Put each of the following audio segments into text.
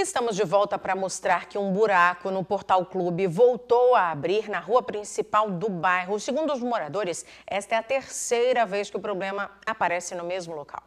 Estamos de volta para mostrar que um buraco no Portal Clube voltou a abrir na rua principal do bairro. Segundo os moradores, esta é a terceira vez que o problema aparece no mesmo local.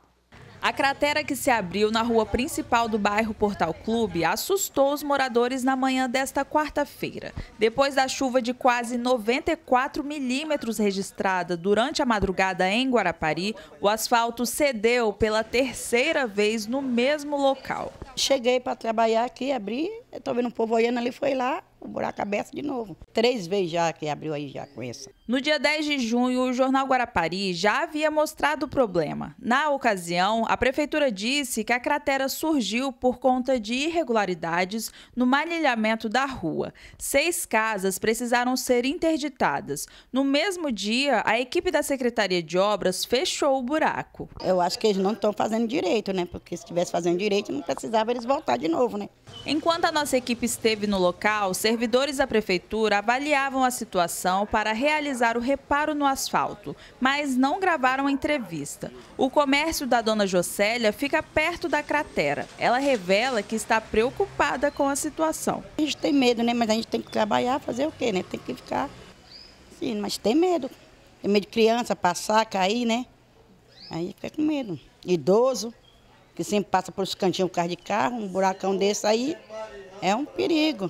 A cratera que se abriu na rua principal do bairro Portal Clube assustou os moradores na manhã desta quarta-feira. Depois da chuva de quase 94 milímetros registrada durante a madrugada em Guarapari, o asfalto cedeu pela terceira vez no mesmo local. Cheguei para trabalhar aqui, abri, estou vendo um povo olhando ali, foi lá, o buraco aberto de novo. Três vezes já que abriu aí já com essa. No dia 10 de junho, o jornal Guarapari já havia mostrado o problema. Na ocasião, a prefeitura disse que a cratera surgiu por conta de irregularidades no manilhamento da rua. Seis casas precisaram ser interditadas. No mesmo dia, a equipe da Secretaria de Obras fechou o buraco. Eu acho que eles não estão fazendo direito, né? Porque se estivesse fazendo direito, não precisava eles voltar de novo, né? Enquanto a nossa equipe esteve no local, servidores da prefeitura avaliavam a situação para realizar o reparo no asfalto, mas não gravaram a entrevista. O comércio da dona Jocélia fica perto da cratera. Ela revela que está preocupada com a situação. A gente tem medo, né? Mas a gente tem que trabalhar, fazer o quê, né? Tem que ficar. Sim, mas tem medo. Tem medo de criança passar, cair, né? Aí fica com medo. Idoso, que sempre passa por os cantinhos carro de carro, um buracão desse aí é um perigo.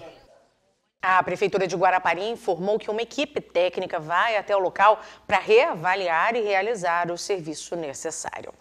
A Prefeitura de Guarapari informou que uma equipe técnica vai até o local para reavaliar e realizar o serviço necessário.